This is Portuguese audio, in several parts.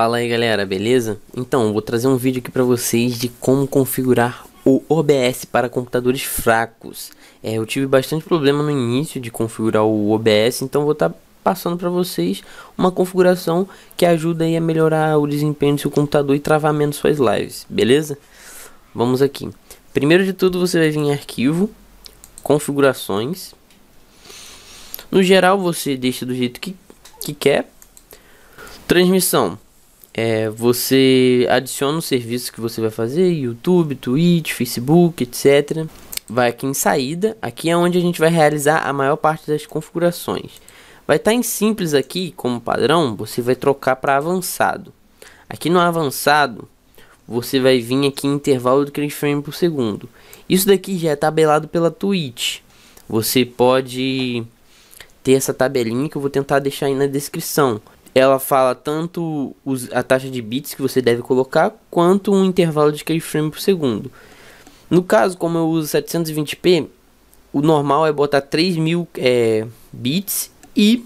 Fala aí galera, beleza? Então, vou trazer um vídeo aqui para vocês de como configurar o OBS para computadores fracos. É, eu tive bastante problema no início de configurar o OBS, então vou estar tá passando para vocês uma configuração que ajuda aí a melhorar o desempenho do seu computador e travar menos suas lives, beleza? Vamos aqui. Primeiro de tudo, você vai vir em arquivo, configurações. No geral, você deixa do jeito que, que quer. Transmissão é, você adiciona o serviço que você vai fazer, YouTube, Twitch, Facebook, etc. Vai aqui em saída, aqui é onde a gente vai realizar a maior parte das configurações. Vai estar tá em simples aqui, como padrão, você vai trocar para avançado. Aqui no avançado, você vai vir aqui em intervalo de 3 por segundo. Isso daqui já é tabelado pela Twitch. Você pode ter essa tabelinha que eu vou tentar deixar aí na descrição ela fala tanto os, a taxa de bits que você deve colocar, quanto um intervalo de keyframe por segundo. No caso, como eu uso 720p, o normal é botar 3000 é, bits e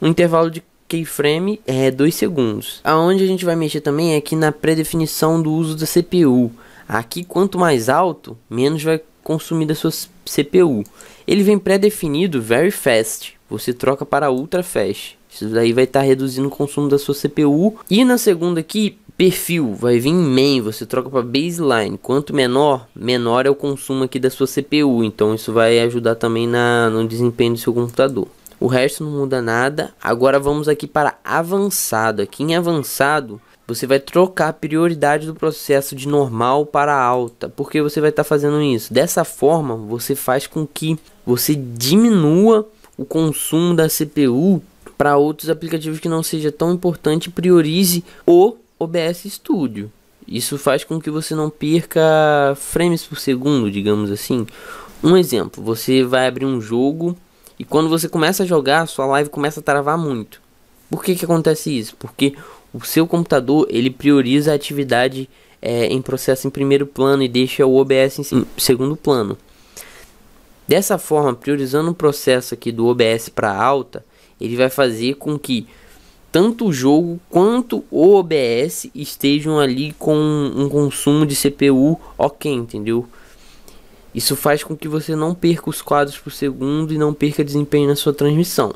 um intervalo de keyframe é 2 segundos. Aonde a gente vai mexer também é aqui na pré-definição do uso da CPU. Aqui quanto mais alto, menos vai consumir da sua CPU. Ele vem pré-definido very fast. Você troca para ultra fast. Isso daí vai estar tá reduzindo o consumo da sua CPU. E na segunda aqui, perfil, vai vir em main, você troca para baseline. Quanto menor, menor é o consumo aqui da sua CPU, então isso vai ajudar também na, no desempenho do seu computador. O resto não muda nada. Agora vamos aqui para avançado. Aqui em avançado, você vai trocar a prioridade do processo de normal para alta. porque você vai estar tá fazendo isso? Dessa forma, você faz com que você diminua o consumo da CPU para outros aplicativos que não seja tão importante, priorize o OBS Studio. Isso faz com que você não perca frames por segundo, digamos assim. Um exemplo, você vai abrir um jogo e quando você começa a jogar, sua live começa a travar muito. Por que, que acontece isso? Porque o seu computador ele prioriza a atividade é, em processo em primeiro plano e deixa o OBS em segundo plano. Dessa forma, priorizando o processo aqui do OBS para alta, ele vai fazer com que tanto o jogo quanto o OBS estejam ali com um consumo de CPU ok, entendeu? Isso faz com que você não perca os quadros por segundo e não perca desempenho na sua transmissão.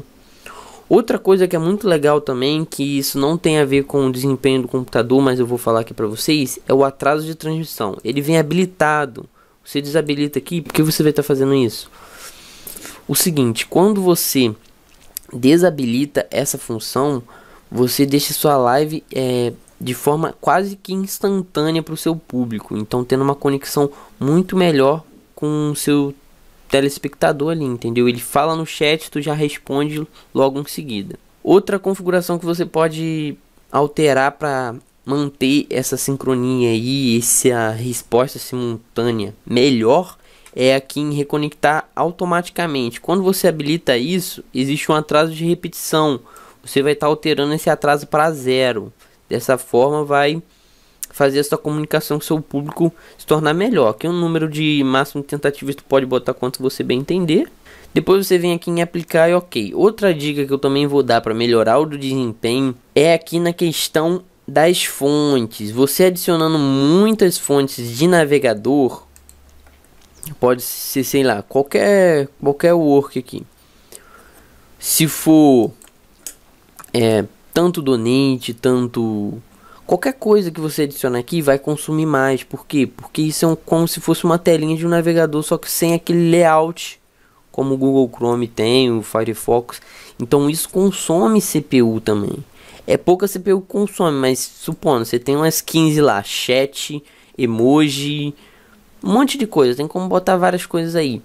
Outra coisa que é muito legal também, que isso não tem a ver com o desempenho do computador, mas eu vou falar aqui para vocês, é o atraso de transmissão. Ele vem habilitado. Você desabilita aqui, porque você vai estar tá fazendo isso? O seguinte, quando você desabilita essa função, você deixa sua live é, de forma quase que instantânea para o seu público. Então, tendo uma conexão muito melhor com o seu telespectador ali, entendeu? Ele fala no chat, tu já responde logo em seguida. Outra configuração que você pode alterar para manter essa sincronia e essa resposta simultânea melhor é aqui em reconectar automaticamente. Quando você habilita isso, existe um atraso de repetição. Você vai estar tá alterando esse atraso para zero. Dessa forma, vai fazer a sua comunicação com seu público se tornar melhor. Aqui o é um número de máximo de tentativas você pode botar quanto você bem entender. Depois você vem aqui em aplicar e ok. Outra dica que eu também vou dar para melhorar o desempenho é aqui na questão das fontes. Você adicionando muitas fontes de navegador, Pode ser, sei lá, qualquer, qualquer work aqui. Se for é, tanto donate, tanto qualquer coisa que você adicionar aqui vai consumir mais. Por quê? Porque isso é um, como se fosse uma telinha de um navegador, só que sem aquele layout como o Google Chrome tem, o Firefox. Então isso consome CPU também. É pouca CPU consome, mas supondo, você tem umas 15 lá, chat, emoji, um monte de coisa, tem como botar várias coisas aí.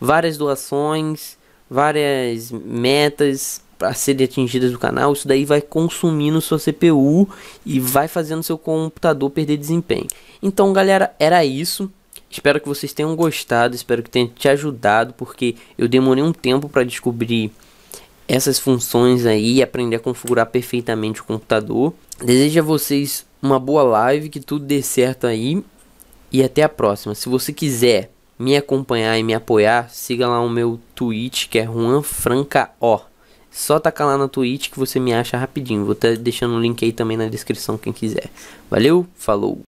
Várias doações, várias metas para serem atingidas do canal, isso daí vai consumindo sua CPU e vai fazendo seu computador perder desempenho. Então, galera, era isso. Espero que vocês tenham gostado, espero que tenha te ajudado, porque eu demorei um tempo para descobrir essas funções aí e aprender a configurar perfeitamente o computador. Desejo a vocês uma boa live, que tudo dê certo aí e até a próxima. Se você quiser me acompanhar e me apoiar, siga lá o meu Twitch, que é JuanFrancaO. Só tacar lá na Twitch que você me acha rapidinho. Vou estar tá deixando o link aí também na descrição quem quiser. Valeu, falou!